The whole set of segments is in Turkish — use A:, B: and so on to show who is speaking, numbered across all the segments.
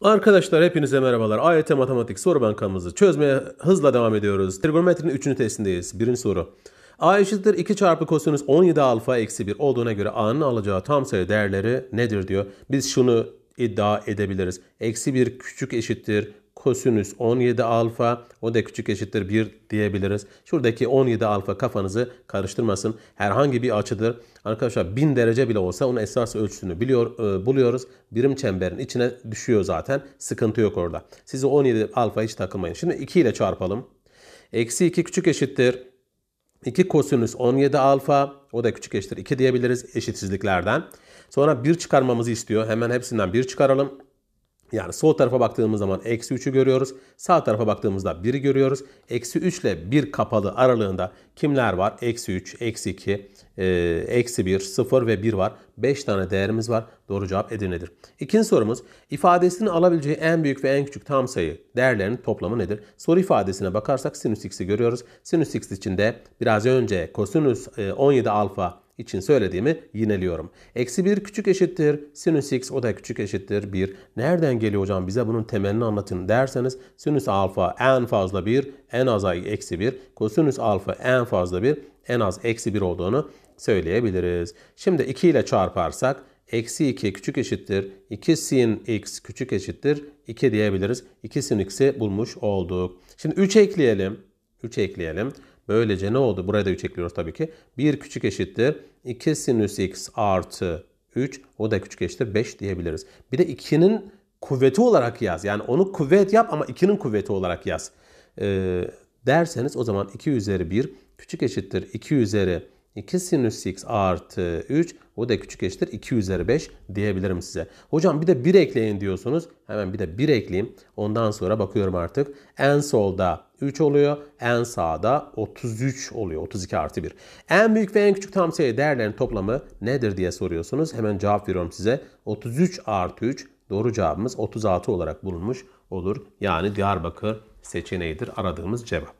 A: Arkadaşlar hepinize merhabalar. AYT Matematik soru bankamızı çözmeye hızla devam ediyoruz. Trigonometrinin 3. testindeyiz. 1. soru. A eşittir 2 çarpı kosinüs 17 alfa eksi 1 olduğuna göre A'nın alacağı tam sayı değerleri nedir diyor. Biz şunu iddia edebiliriz. Eksi 1 küçük eşittir kosinüs 17 alfa o da küçük eşittir 1 diyebiliriz. Şuradaki 17 alfa kafanızı karıştırmasın. Herhangi bir açıdır. Arkadaşlar 1000 derece bile olsa onun esas ölçüsünü biliyor, e, buluyoruz. Birim çemberin içine düşüyor zaten. Sıkıntı yok orada. Sizi 17 alfa hiç takılmayın. Şimdi 2 ile çarpalım. Eksi 2 küçük eşittir. 2 kosinüs 17 alfa o da küçük eşittir 2 diyebiliriz eşitsizliklerden. Sonra 1 çıkarmamızı istiyor. Hemen hepsinden 1 çıkaralım. Yani sol tarafa baktığımız zaman eksi 3'ü görüyoruz. Sağ tarafa baktığımızda 1'i görüyoruz. Eksi 3 ile 1 kapalı aralığında kimler var? Eksi 3, eksi 2, e, eksi 1, 0 ve 1 var. 5 tane değerimiz var. Doğru cevap Edirne'dir. İkinci sorumuz ifadesini alabileceği en büyük ve en küçük tam sayı değerlerinin toplamı nedir? Soru ifadesine bakarsak sinüs x'i görüyoruz. Sinüs x içinde biraz önce kosinüs 17 e, alfa için söylediğimi yineliyorum. Eksi 1 küçük eşittir sinüs x o da küçük eşittir 1. Nereden geliyor hocam bize bunun temelini anlatın derseniz sinüs alfa en fazla 1 en az eksi 1 kosinüs alfa en fazla 1 en az eksi 1 olduğunu söyleyebiliriz. Şimdi 2 ile çarparsak eksi 2 küçük eşittir 2 sin x küçük eşittir 2 diyebiliriz. 2 sin x'i bulmuş olduk. Şimdi 3 ekleyelim. 3 ekleyelim. Böylece ne oldu? Buraya da 3 ekliyoruz tabii ki. 1 küçük eşittir 2 sinüs x artı 3 o da küçük eşittir 5 diyebiliriz. Bir de 2'nin kuvveti olarak yaz. Yani onu kuvvet yap ama 2'nin kuvveti olarak yaz. Ee, derseniz o zaman 2 üzeri 1 küçük eşittir 2 üzeri 2 sinüs x artı 3 o da küçük eşittir 2 üzeri 5 diyebilirim size. Hocam bir de 1 ekleyin diyorsunuz. Hemen bir de 1 ekleyeyim. Ondan sonra bakıyorum artık. En solda 3 oluyor. En sağda 33 oluyor. 32 artı 1. En büyük ve en küçük tam sayı değerlerin toplamı nedir diye soruyorsunuz. Hemen cevap veriyorum size. 33 artı 3 doğru cevabımız 36 olarak bulunmuş olur. Yani Diyarbakır seçeneğidir aradığımız cevap.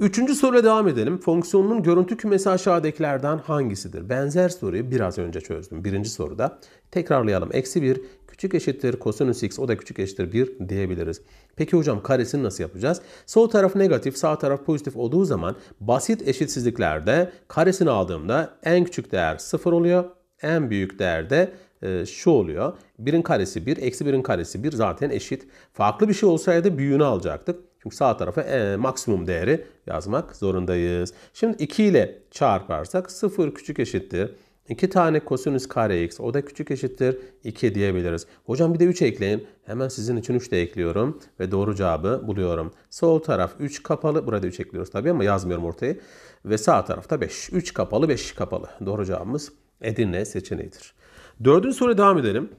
A: Üçüncü soruya devam edelim. Fonksiyonun görüntü kümesi aşağıdakilerden hangisidir? Benzer soruyu biraz önce çözdüm. Birinci soruda. Tekrarlayalım. Eksi 1 küçük eşittir kosinüs x o da küçük eşittir 1 diyebiliriz. Peki hocam karesini nasıl yapacağız? Sol taraf negatif sağ taraf pozitif olduğu zaman basit eşitsizliklerde karesini aldığımda en küçük değer 0 oluyor. En büyük değer de e, şu oluyor. 1'in karesi 1, eksi 1'in karesi 1 zaten eşit. Farklı bir şey olsaydı büyüğünü alacaktık. Çünkü sağ tarafa e, maksimum değeri yazmak zorundayız. Şimdi 2 ile çarparsak 0 küçük eşittir. 2 tane kosinüs kare x o da küçük eşittir 2 diyebiliriz. Hocam bir de 3 ekleyin. Hemen sizin için 3 de ekliyorum ve doğru cevabı buluyorum. Sol taraf 3 kapalı. Burada 3 ekliyoruz tabii ama yazmıyorum ortayı. Ve sağ tarafta 5. 3 kapalı 5 kapalı. Doğru cevabımız Edirne seçeneğidir. Dördüncü soruya devam edelim.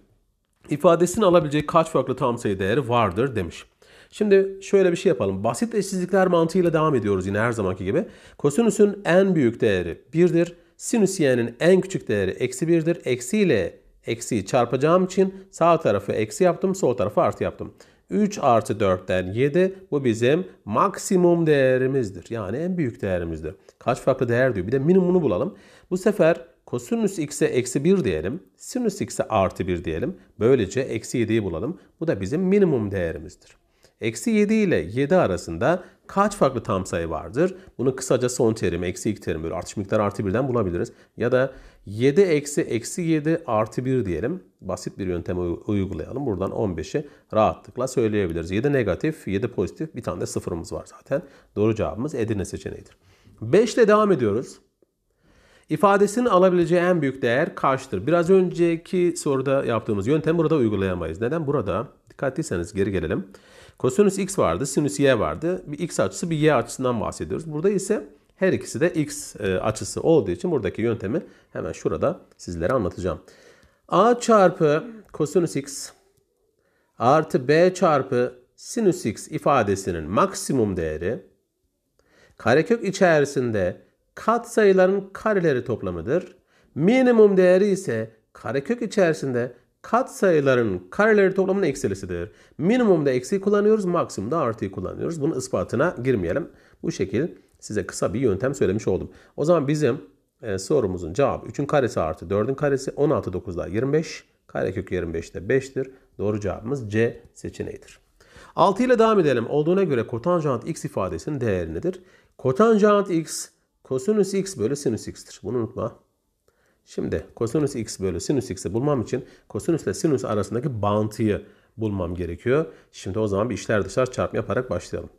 A: İfadesini alabileceği kaç farklı tam sayı değeri vardır demiş. Şimdi şöyle bir şey yapalım. Basit eşsizlikler mantığıyla devam ediyoruz yine her zamanki gibi. Kosinüsün en büyük değeri 1'dir. Sinüs y'nin en küçük değeri eksi 1'dir. Eksi ile eksi çarpacağım için sağ tarafı eksi yaptım, sol tarafı artı yaptım. 3 artı 4'ten 7 bu bizim maksimum değerimizdir. Yani en büyük değerimizdir. Kaç farklı değer diyor. Bir de minimumunu bulalım. Bu sefer kosinüs x'e eksi 1 diyelim. Sinüs x'e artı 1 diyelim. Böylece eksi 7'yi bulalım. Bu da bizim minimum değerimizdir. Eksi 7 ile 7 arasında kaç farklı tam sayı vardır? Bunu kısaca son terim, eksi ilk terim böyle artış miktarı artı birden bulabiliriz. Ya da 7 eksi eksi 7 artı 1 diyelim. Basit bir yöntem uygulayalım. Buradan 15'i rahatlıkla söyleyebiliriz. 7 negatif, 7 pozitif bir tane de sıfırımız var zaten. Doğru cevabımız Edirne seçeneğidir. 5 ile devam ediyoruz. İfadesinin alabileceği en büyük değer kaçtır? Biraz önceki soruda yaptığımız yöntem burada uygulayamayız. Neden? Burada dikkatliyseniz geri gelelim. Kosinüs x vardı, sinüs y vardı. Bir x açısı bir y açısından bahsediyoruz. Burada ise her ikisi de x e, açısı olduğu için buradaki yöntemi hemen şurada sizlere anlatacağım. a çarpı kosinüs x artı b çarpı sinüs x ifadesinin maksimum değeri karekök içerisinde kat sayıların kareleri toplamıdır. Minimum değeri ise karekök içerisinde kat sayıların kareleri toplamının eksilisidir. Minimumda eksi kullanıyoruz, maksimumda artıyı kullanıyoruz. Bunun ispatına girmeyelim. Bu şekil size kısa bir yöntem söylemiş oldum. O zaman bizim e, sorumuzun cevabı 3'ün karesi artı 4'ün karesi 16 9 daha 25. Karekök 25'te 5'tir. Doğru cevabımız C seçeneğidir. 6 ile devam edelim. Olduğuna göre kotanjant x ifadesinin değeri nedir? Kotanjant x kosinüs x bölü sinüs x'tir. Bunu unutma. Şimdi kosinüs x bölü sinüs x'i bulmam için kosinüsle sinüs arasındaki bağıntıyı bulmam gerekiyor. Şimdi o zaman bir işler dışlar çarpma yaparak başlayalım.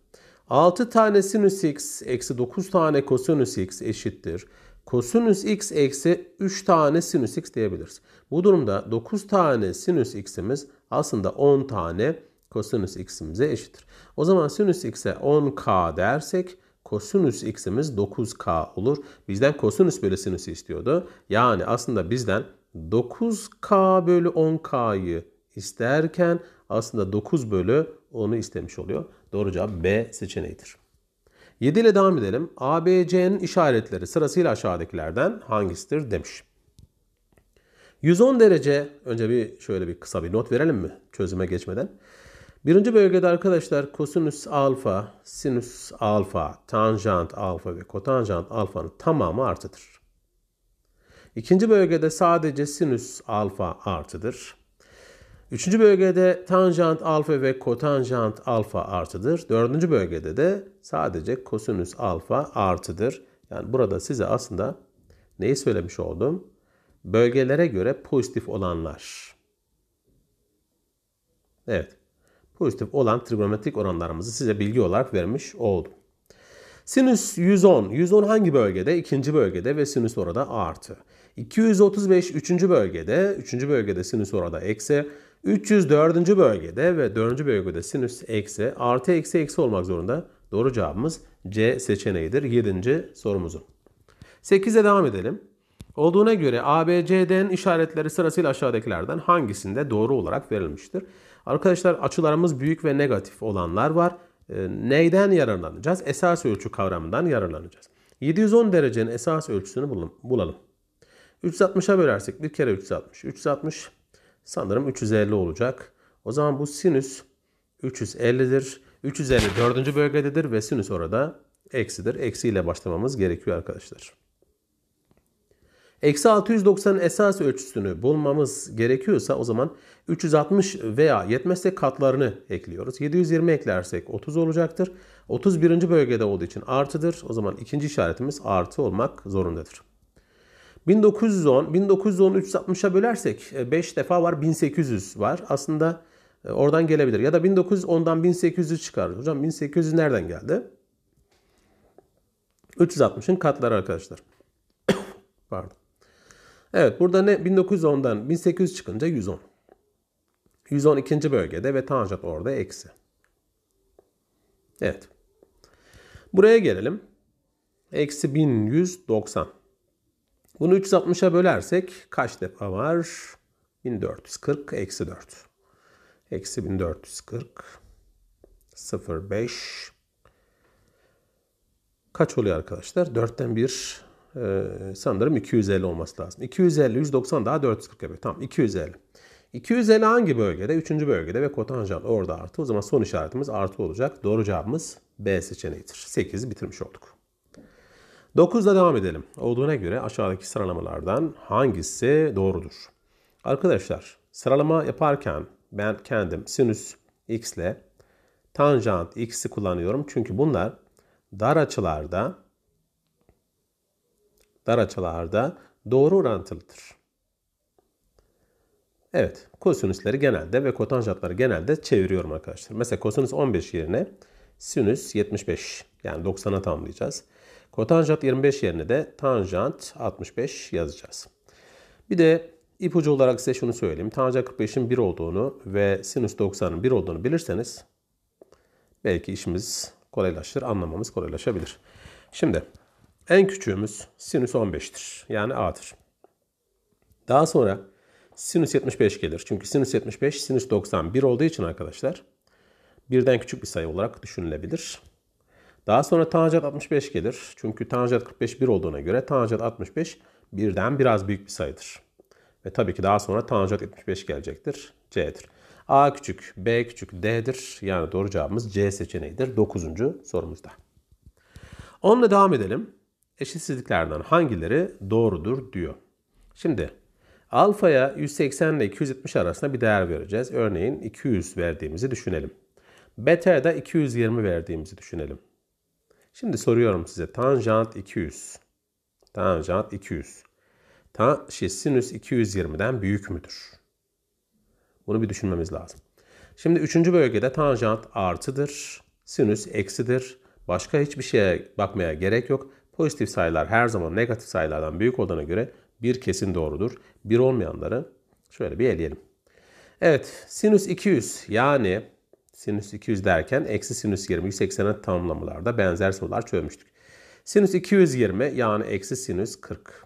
A: 6 tane sinüs x eksi 9 tane kosinüs x eşittir. Kosinüs x eksi 3 tane sinüs x diyebiliriz. Bu durumda 9 tane sinüs x'imiz aslında 10 tane kosinüs x'imize eşittir. O zaman sinüs x'e 10k dersek kosinüs x'imiz 9k olur. Bizden kosinüs bölü sinüs istiyordu. Yani aslında bizden 9k bölü 10k'yı isterken aslında 9 bölü 10'u istemiş oluyor. Doğru cevap B seçeneğidir. 7 ile devam edelim. ABC'nin işaretleri sırasıyla aşağıdakilerden hangisidir demiş. 110 derece önce bir şöyle bir kısa bir not verelim mi çözüme geçmeden. Birinci bölgede arkadaşlar kosinüs alfa, sinüs alfa, tanjant alfa ve kotanjant alfanın tamamı artıdır. İkinci bölgede sadece sinüs alfa artıdır. Üçüncü bölgede tanjant alfa ve kotanjant alfa artıdır. Dördüncü bölgede de sadece kosinüs alfa artıdır. Yani burada size aslında neyi söylemiş oldum? Bölgelere göre pozitif olanlar. Evet pozitif olan trigonometrik oranlarımızı size bilgi olarak vermiş oldum. Sinüs 110. 110 hangi bölgede? İkinci bölgede ve sinüs orada artı. 235 üçüncü bölgede. Üçüncü bölgede sinüs orada eksi. 304. bölgede ve 4. bölgede sinüs eksi artı eksi eksi olmak zorunda. Doğru cevabımız C seçeneğidir 7. sorumuzun. 8'e devam edelim. Olduğuna göre ABCD'nin işaretleri sırasıyla aşağıdakilerden hangisinde doğru olarak verilmiştir? Arkadaşlar açılarımız büyük ve negatif olanlar var. E, neyden yararlanacağız? Esas ölçü kavramından yararlanacağız. 710 derecenin esas ölçüsünü bulalım. bulalım. 360'a bölersek bir kere 360. 360 sanırım 350 olacak. O zaman bu sinüs 350'dir. 350 dördüncü bölgededir ve sinüs orada eksidir. Eksiyle başlamamız gerekiyor arkadaşlar. Eksi 690 esas ölçüsünü bulmamız gerekiyorsa o zaman 360 veya yetmezse katlarını ekliyoruz. 720 eklersek 30 olacaktır. 31. bölgede olduğu için artıdır. O zaman ikinci işaretimiz artı olmak zorundadır. 1910, 1910'u 360'a bölersek 5 e, defa var 1800 var. Aslında e, oradan gelebilir. Ya da 1910'dan 1800'ü çıkar. Hocam 1800 nereden geldi? 360'ın katları arkadaşlar. Pardon. Evet burada ne 1910'dan 1800 çıkınca 110. 110 ikinci bölgede ve tanjant orada eksi. Evet. Buraya gelelim. Eksi 1190. Bunu 360'a bölersek kaç defa var? 1440 eksi 4. Eksi 1440 05 kaç oluyor arkadaşlar? 4'ten 1 ee, sanırım 250 olması lazım. 250, 190 daha 440 yapıyor. Tamam 250. 250 hangi bölgede? 3. bölgede ve kotanjant orada artı. O zaman son işaretimiz artı olacak. Doğru cevabımız B seçeneğidir. 8'i bitirmiş olduk. 9'da devam edelim. Olduğuna göre aşağıdaki sıralamalardan hangisi doğrudur? Arkadaşlar sıralama yaparken ben kendim sinüs x ile tanjant x'i kullanıyorum. Çünkü bunlar dar açılarda dar açılarda doğru orantılıdır. Evet, kosinüsleri genelde ve kotanjantları genelde çeviriyorum arkadaşlar. Mesela kosinüs 15 yerine sinüs 75 yani 90'a tamamlayacağız. Kotanjant 25 yerine de tanjant 65 yazacağız. Bir de ipucu olarak size şunu söyleyeyim. Tanjant 45'in 1 olduğunu ve sinüs 90'ın 1 olduğunu bilirseniz belki işimiz kolaylaşır, anlamamız kolaylaşabilir. Şimdi en küçüğümüz sinüs 15'tir. Yani A'dır. Daha sonra sinüs 75 gelir. Çünkü sinüs 75 sinüs 91 olduğu için arkadaşlar birden küçük bir sayı olarak düşünülebilir. Daha sonra tanjant 65 gelir. Çünkü tanjant 45 1 olduğuna göre tanjant 65 birden biraz büyük bir sayıdır. Ve tabii ki daha sonra tanjant 75 gelecektir. C'dir. A küçük, B küçük, D'dir. Yani doğru cevabımız C seçeneğidir. 9. sorumuzda. Onunla devam edelim eşitsizliklerden hangileri doğrudur diyor. Şimdi alfaya 180 ile 270 arasında bir değer vereceğiz. Örneğin 200 verdiğimizi düşünelim. Beta'ya da 220 verdiğimizi düşünelim. Şimdi soruyorum size tanjant 200. Tanjant 200. Ta, şey, sinüs 220'den büyük müdür? Bunu bir düşünmemiz lazım. Şimdi üçüncü bölgede tanjant artıdır. Sinüs eksidir. Başka hiçbir şeye bakmaya gerek yok. Pozitif sayılar her zaman negatif sayılardan büyük olduğuna göre bir kesin doğrudur. Bir olmayanları şöyle bir eleyelim. Evet sinüs 200 yani sinüs 200 derken eksi sinüs 20 180'e tamamlamalarda benzer sorular çözmüştük. Sinüs 220 yani eksi sinüs 40.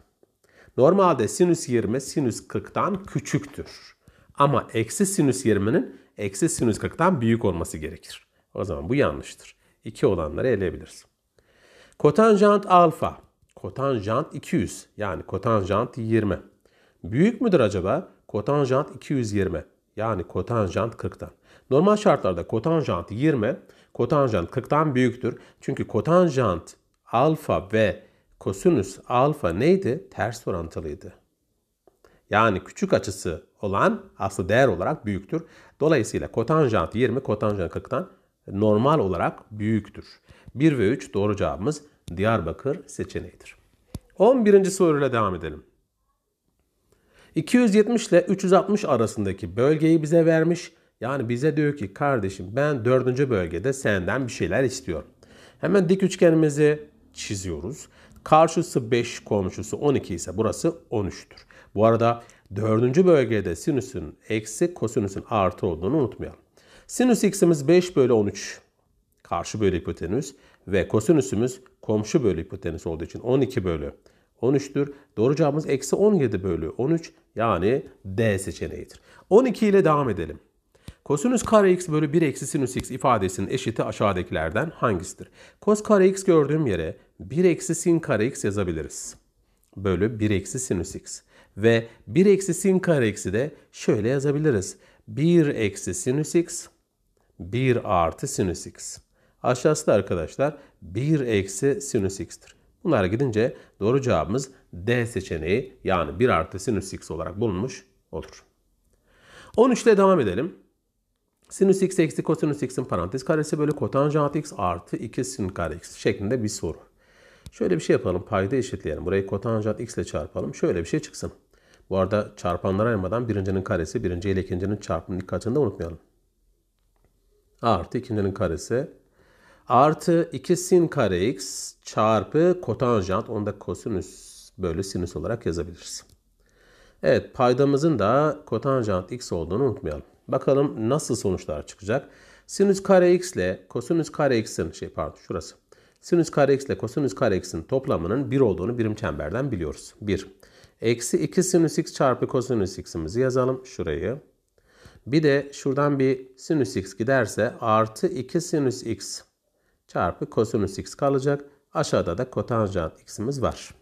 A: Normalde sinüs 20 sinüs 40'tan küçüktür. Ama eksi sinüs 20'nin eksi sinüs 40'tan büyük olması gerekir. O zaman bu yanlıştır. İki olanları eleyebiliriz. Kotanjant alfa. Kotanjant 200. Yani kotanjant 20. Büyük müdür acaba? Kotanjant 220. Yani kotanjant 40'tan. Normal şartlarda kotanjant 20, kotanjant 40'tan büyüktür. Çünkü kotanjant alfa ve kosinüs alfa neydi? Ters orantılıydı. Yani küçük açısı olan aslı değer olarak büyüktür. Dolayısıyla kotanjant 20, kotanjant 40'tan normal olarak büyüktür. 1 ve 3 doğru cevabımız Diyarbakır seçeneğidir. 11. soruyla devam edelim. 270 ile 360 arasındaki bölgeyi bize vermiş. Yani bize diyor ki kardeşim ben 4. bölgede senden bir şeyler istiyorum. Hemen dik üçgenimizi çiziyoruz. Karşısı 5, komşusu 12 ise burası 13'tür. Bu arada 4. bölgede sinüsün eksi kosinüsün artı olduğunu unutmayalım. Sinüs x'imiz 5 bölü 13 karşı bölü hipotenüs ve kosinüsümüz komşu bölü hipotenüs olduğu için 12 bölü 13'tür. Doğru cevabımız eksi 17 bölü 13 yani D seçeneğidir. 12 ile devam edelim. Kosinüs kare x bölü 1 eksi sinüs x ifadesinin eşiti aşağıdakilerden hangisidir? Kos kare x gördüğüm yere 1 eksi sin kare x yazabiliriz. Bölü 1 eksi sinüs x. Ve 1 eksi sin kare x'i de şöyle yazabiliriz. 1 eksi sinüs x 1 artı sinüs x. Aşağısı da arkadaşlar 1 eksi sinüs x'tir. Bunlar gidince doğru cevabımız D seçeneği yani 1 artı sinüs x olarak bulunmuş olur. 13 ile devam edelim. Sinüs x eksi kosinüs x'in parantez karesi bölü kotanjant x artı 2 sin kare x şeklinde bir soru. Şöyle bir şey yapalım. Payda eşitleyelim. Burayı kotanjant x ile çarpalım. Şöyle bir şey çıksın. Bu arada çarpanları ayırmadan birincinin karesi birinci ile ikincinin çarpımının dikkatini de unutmayalım. A artı ikincinin karesi artı 2 sin kare x çarpı kotanjant. Onu da kosinüs bölü sinüs olarak yazabiliriz. Evet paydamızın da kotanjant x olduğunu unutmayalım. Bakalım nasıl sonuçlar çıkacak. Sinüs kare x ile kosinüs kare x'in şey pardon şurası. Sinüs kare x ile kosinüs kare x'in toplamının 1 olduğunu birim çemberden biliyoruz. 1. Eksi 2 sinüs x çarpı kosinüs x'imizi yazalım şurayı. Bir de şuradan bir sinüs x giderse artı 2 sinüs x çarpı kosinüs x kalacak. Aşağıda da kotanjant x'imiz var.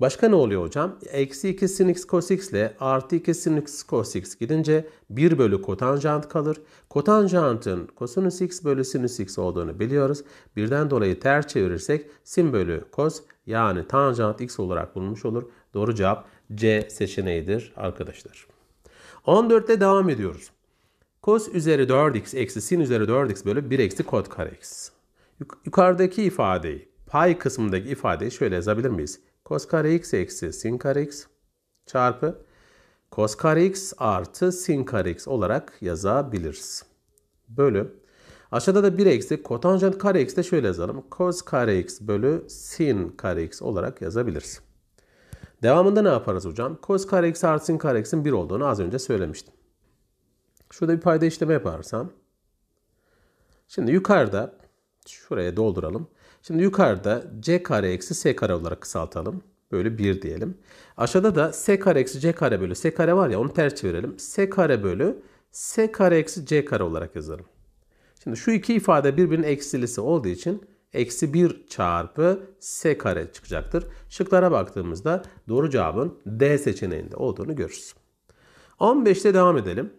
A: Başka ne oluyor hocam? Eksi 2 sin x cos x ile artı 2 sin x cos x gidince 1 bölü kotanjant kalır. Kotanjantın kosinüs x bölü sinüs x olduğunu biliyoruz. Birden dolayı ters çevirirsek sin bölü kos yani tanjant x olarak bulunmuş olur. Doğru cevap C seçeneğidir arkadaşlar. 14'te devam ediyoruz. Kos üzeri 4x eksi sin üzeri 4x bölü 1 eksi kot kare x. Yukarıdaki ifadeyi, pay kısmındaki ifadeyi şöyle yazabilir miyiz? Cos kare x eksi sin kare x çarpı cos kare x artı sin kare x olarak yazabiliriz. Bölü. Aşağıda da 1 eksi kotanjant kare x de şöyle yazalım. Cos kare x bölü sin kare x olarak yazabiliriz. Devamında ne yaparız hocam? Cos kare x artı sin kare x'in 1 olduğunu az önce söylemiştim. Şurada bir payda işleme yaparsam. Şimdi yukarıda Şuraya dolduralım. Şimdi yukarıda c kare eksi s kare olarak kısaltalım. böyle 1 diyelim. Aşağıda da s kare eksi c kare bölü s kare var ya onu ters çevirelim. s kare bölü s kare eksi c kare olarak yazalım. Şimdi şu iki ifade birbirinin eksilisi olduğu için eksi 1 çarpı s kare çıkacaktır. Şıklara baktığımızda doğru cevabın D seçeneğinde olduğunu görürüz. 15'te devam edelim.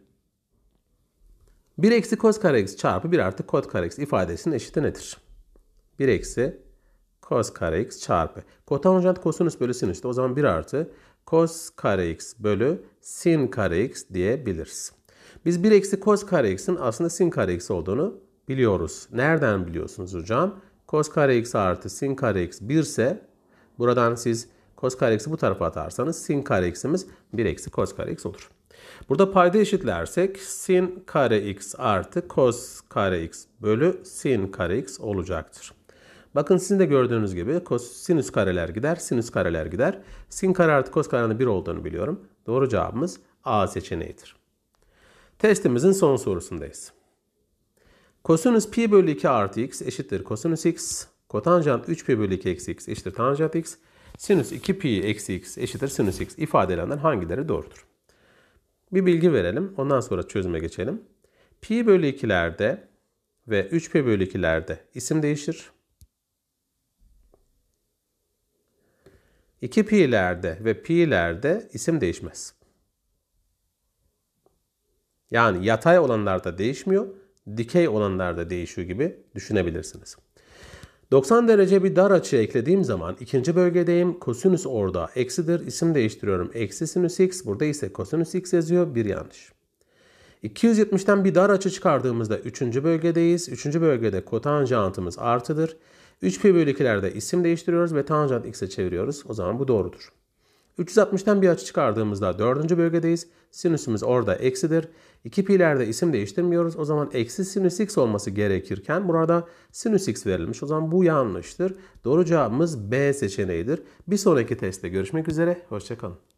A: 1 eksi cos kare x çarpı 1 artı kod kare x ifadesinin eşiti nedir? 1 eksi cos kare x çarpı. Kotanjant kosinüs bölü sinüste o zaman 1 artı cos kare x bölü sin kare x diyebiliriz. Biz 1 eksi cos kare x'in aslında sin kare x olduğunu biliyoruz. Nereden biliyorsunuz hocam? Cos kare x artı sin kare x 1 ise buradan siz cos kare x'i bu tarafa atarsanız sin kare x'imiz 1 eksi cos kare x olur. Burada payda eşitlersek sin kare x artı cos kare x bölü sin kare x olacaktır. Bakın sizin de gördüğünüz gibi sinüs kareler gider, sinüs kareler gider. Sin kare artı cos karenin 1 olduğunu biliyorum. Doğru cevabımız A seçeneğidir. Testimizin son sorusundayız. Kosinüs pi bölü 2 artı x eşittir kosinüs x. Kotanjant 3 pi bölü 2 eksi x eşittir tanjant x. Sinüs 2 pi eksi x eşittir sinüs x ifadelerinden hangileri doğrudur? bir bilgi verelim. Ondan sonra çözüme geçelim. Pi bölü 2'lerde ve 3P bölü 2'lerde isim değişir. 2 pi'lerde ve pi'lerde isim değişmez. Yani yatay olanlarda değişmiyor, dikey olanlarda değişiyor gibi düşünebilirsiniz. 90 derece bir dar açı eklediğim zaman ikinci bölgedeyim. Kosinüs orada eksidir. İsim değiştiriyorum. Eksi sinüs x. Burada ise kosinüs x yazıyor. Bir yanlış. 270'ten bir dar açı çıkardığımızda üçüncü bölgedeyiz. üçüncü bölgede kotanjantımız artıdır. 3 pi bölü 2'lerde isim değiştiriyoruz ve tanjant x'e çeviriyoruz. O zaman bu doğrudur. 360'tan bir açı çıkardığımızda 4. bölgedeyiz. Sinüsümüz orada eksidir. 2 pi'lerde isim değiştirmiyoruz. O zaman eksi sinüs x olması gerekirken burada sinüs x verilmiş. O zaman bu yanlıştır. Doğru cevabımız B seçeneğidir. Bir sonraki testte görüşmek üzere. Hoşçakalın.